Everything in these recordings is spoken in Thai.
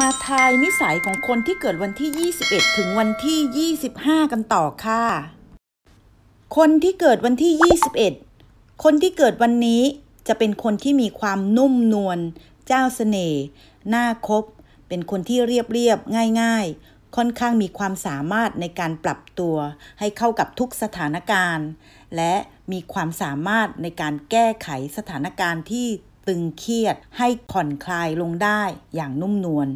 มาทายนิสัยของคนที่เกิดวันที่21ถึงวันที่25กันต่อค่ะ คนที่เกิดวันที่21คนที่เกิดวันนี้จะเป็นคนที่มีความนุ่มนวลเจ้าเสน่ห์น่าคบ เป็นคนที่เรียบเรียบง่าย ๆ ค่อนข้างมีความสามารถในการปรับตัว ให้เข้ากับทุกสถานการณ์ และมีความสามารถในการแก้ไขสถานการณ์ที่ตึงเครียดให้ผ่อนคลายลงได้อย่างนุ่มนวล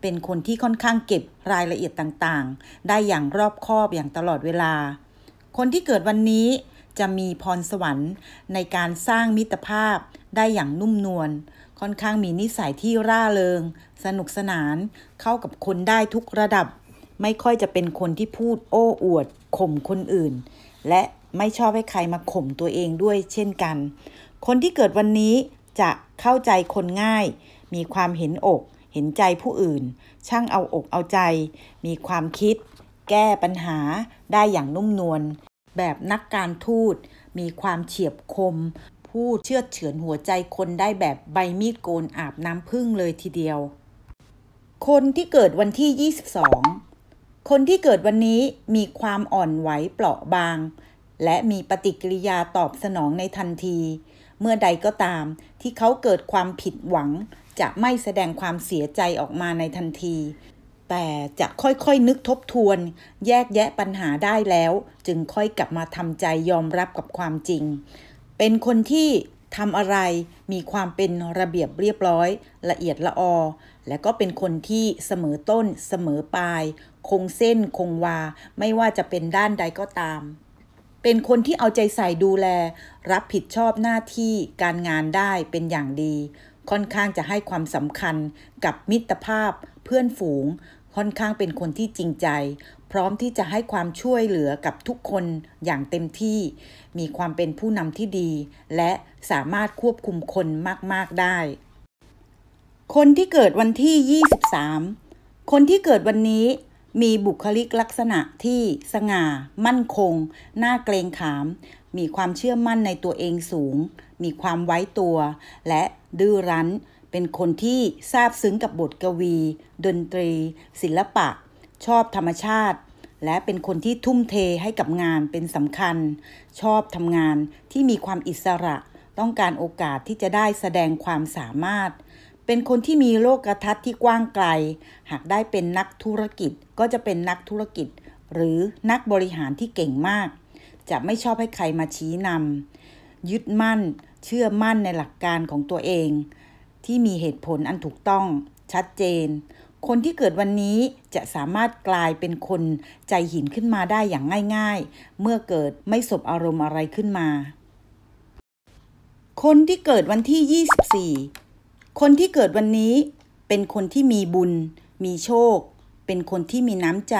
เป็นคนที่ค่อนข้างเก็บรายละเอียดต่าง ๆ ได้อย่างรอบคอบอย่างตลอดเวลา คนที่เกิดวันนี้จะมีพรสวรรค์ในการสร้างมิตรภาพได้อย่างนุ่มนวล ค่อนข้างมีนิสัยที่ร่าเริงสนุกสนานเข้ากับคนได้ทุกระดับ ไม่ค่อยจะเป็นคนที่พูดโอ้อวด ข่มคนอื่น และไม่ชอบให้ใครมาข่มตัวเองด้วยเช่นกัน คนที่เกิดวันนี้จะเข้าใจคนง่าย มีความเห็นอก เห็นใจผู้อื่น ช่างเอาอกเอาใจ มีความคิดแก้ปัญหาได้อย่างนุ่มนวล แบบนักการทูต มีความเฉียบคมผู้เชื่อเฉือนหัวใจคนได้แบบใบมีดโกนอาบน้ำพึ่งเลยทีเดียว คนที่เกิดวันที่ 22 คนที่เกิดวันนี้มีความอ่อนไหวเปราะบาง และมีปฏิกิริยาตอบสนองในทันทีเมื่อใดก็ตามที่เขาเกิดความผิดหวัง จะไม่แสดงความเสียใจออกมาในทันที แต่จะค่อยๆนึกทบทวน แยกแยะปัญหาได้แล้วจึงค่อยกลับมาทำใจยอมรับกับความจริง เป็นคนที่ทำอะไรมีความเป็นระเบียบเรียบร้อยละเอียดละออและก็เป็นคนที่เสมอต้นเสมอปลาย คงเส้นคงวาไม่ว่าจะเป็นด้านใดก็ตามเป็นคนที่เอาใจใส่ดูแล รับผิดชอบหน้าที่การงานได้เป็นอย่างดี ค่อนข้างจะให้ความสำคัญ กับมิตรภาพ เพื่อนฝูง ค่อนข้างเป็นคนที่จริงใจ พร้อมที่จะให้ความช่วยเหลือกับทุกคนอย่างเต็มที่ มีความเป็นผู้นำที่ดี และสามารถควบคุมคนมาก ๆ ได้ คนที่เกิดวันที่ 23 คนที่เกิดวันนี้มีบุคลิกลักษณะที่สง่า มั่นคง น่าเกรงขาม มีความเชื่อมั่นในตัวเองสูง มีความไว้ตัว และดื้อรั้น เป็นคนที่ซาบซึ้งกับบทกวี ดนตรี ศิลปะ ชอบธรรมชาติ และเป็นคนที่ทุ่มเทให้กับงานเป็นสำคัญ ชอบทำงานที่มีความอิสระ ต้องการโอกาสที่จะได้แสดงความสามารถเป็นคนที่มีโลกทัศน์ที่กว้างไกล หากได้เป็นนักธุรกิจก็จะเป็นนักธุรกิจ หรือนักบริหารที่เก่งมาก จะไม่ชอบให้ใครมาชี้นำยึดมั่นเชื่อมั่นในหลักการของตัวเอง ที่มีเหตุผลอันถูกต้องชัดเจน คนที่เกิดวันนี้จะสามารถกลายเป็นคนใจหินขึ้นมาได้อย่างง่าย ๆ เมื่อเกิดไม่สบอารมณ์อะไรขึ้นมา คนที่เกิดวันที่ 24คนที่เกิดวันนี้เป็นคนที่มีบุญ มีโชค เป็นคนที่มีน้ำใจ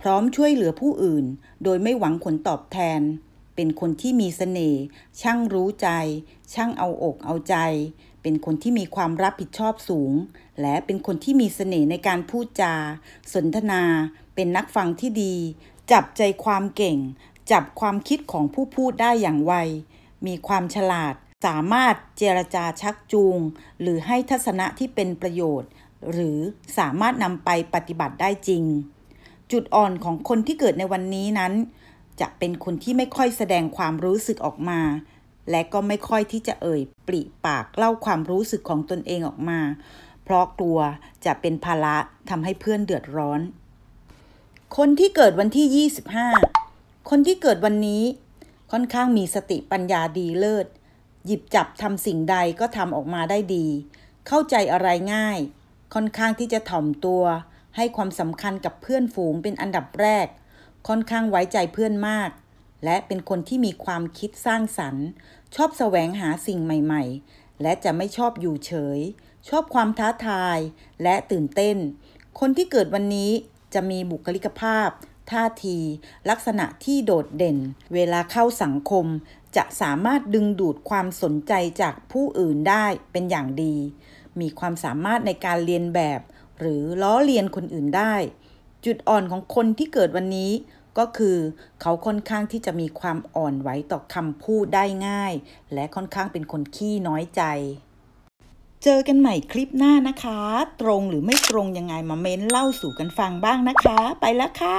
พร้อมช่วยเหลือผู้อื่น โดยไม่หวังผลตอบแทน เป็นคนที่มีเสน่ห์ช่างรู้ใจ ช่างเอาอกเอาใจ เป็นคนที่มีความรับผิดชอบสูง และเป็นคนที่มีเสน่ห์ในการพูดจา สนทนา เป็นนักฟังที่ดี จับใจความเก่ง จับความคิดของผู้พูดได้อย่างไว มีความฉลาดสามารถเจรจาชักจูง หรือให้ทัศนะที่เป็นประโยชน์ หรือสามารถนำไปปฏิบัติได้จริง จุดอ่อนของคนที่เกิดในวันนี้นั้น จะเป็นคนที่ไม่ค่อยแสดงความรู้สึกออกมา และก็ไม่ค่อยที่จะเอ่ยปริปากเล่าความรู้สึกของตนเองออกมา เพราะกลัวจะเป็นภาระทำให้เพื่อนเดือดร้อน คนที่เกิดวันที่ 25 คนที่เกิดวันนี้ ค่อนข้างมีสติปัญญาดีเลิศหยิบจับทำสิ่งใดก็ทำออกมาได้ดี เข้าใจอะไรง่าย ค่อนข้างที่จะถ่อมตัว ให้ความสำคัญกับเพื่อนฝูงเป็นอันดับแรก ค่อนข้างไว้ใจเพื่อนมาก และเป็นคนที่มีความคิดสร้างสรรค์ ชอบแสวงหาสิ่งใหม่ๆ และจะไม่ชอบอยู่เฉย ชอบความท้าทายและตื่นเต้น คนที่เกิดวันนี้จะมีบุคลิกภาพท่าที ลักษณะที่โดดเด่น เวลาเข้าสังคม จะสามารถดึงดูดความสนใจจากผู้อื่นได้เป็นอย่างดี มีความสามารถในการเรียนแบบหรือล้อเลียนคนอื่นได้ จุดอ่อนของคนที่เกิดวันนี้ก็คือ เขาค่อนข้างที่จะมีความอ่อนไหวต่อคำพูดได้ง่าย และค่อนข้างเป็นคนขี้น้อยใจ เจอกันใหม่คลิปหน้านะคะ ตรงหรือไม่ตรงยังไงมาเม้นเล่าสู่กันฟังบ้างนะคะ ไปแล้วค่ะ